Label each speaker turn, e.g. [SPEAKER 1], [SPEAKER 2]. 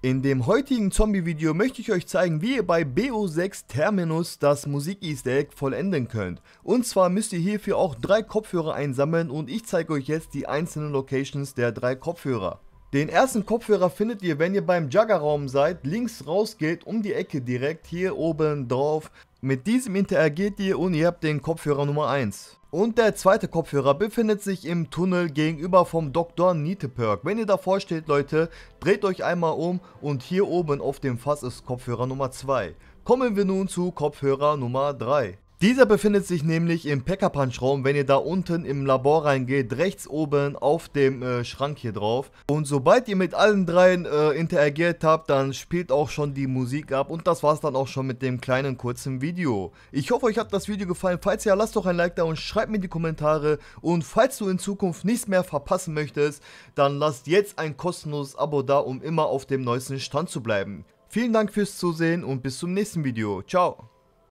[SPEAKER 1] In dem heutigen Zombie-Video möchte ich euch zeigen, wie ihr bei BO6 Terminus das Musik-Easter Egg vollenden könnt. Und zwar müsst ihr hierfür auch drei Kopfhörer einsammeln und ich zeige euch jetzt die einzelnen Locations der drei Kopfhörer. Den ersten Kopfhörer findet ihr, wenn ihr beim Juggerraum seid, links rausgeht, um die Ecke direkt hier oben drauf mit diesem interagiert ihr und ihr habt den Kopfhörer Nummer 1. Und der zweite Kopfhörer befindet sich im Tunnel gegenüber vom Dr. Nieteperk. Wenn ihr davor steht, Leute, dreht euch einmal um und hier oben auf dem Fass ist Kopfhörer Nummer 2. Kommen wir nun zu Kopfhörer Nummer 3. Dieser befindet sich nämlich im Packer Punch Raum, wenn ihr da unten im Labor reingeht, rechts oben auf dem äh, Schrank hier drauf. Und sobald ihr mit allen dreien äh, interagiert habt, dann spielt auch schon die Musik ab und das war es dann auch schon mit dem kleinen kurzen Video. Ich hoffe, euch hat das Video gefallen. Falls ja, lasst doch ein Like da und schreibt mir in die Kommentare. Und falls du in Zukunft nichts mehr verpassen möchtest, dann lasst jetzt ein kostenloses Abo da, um immer auf dem neuesten Stand zu bleiben. Vielen Dank fürs Zusehen und bis zum nächsten Video. Ciao.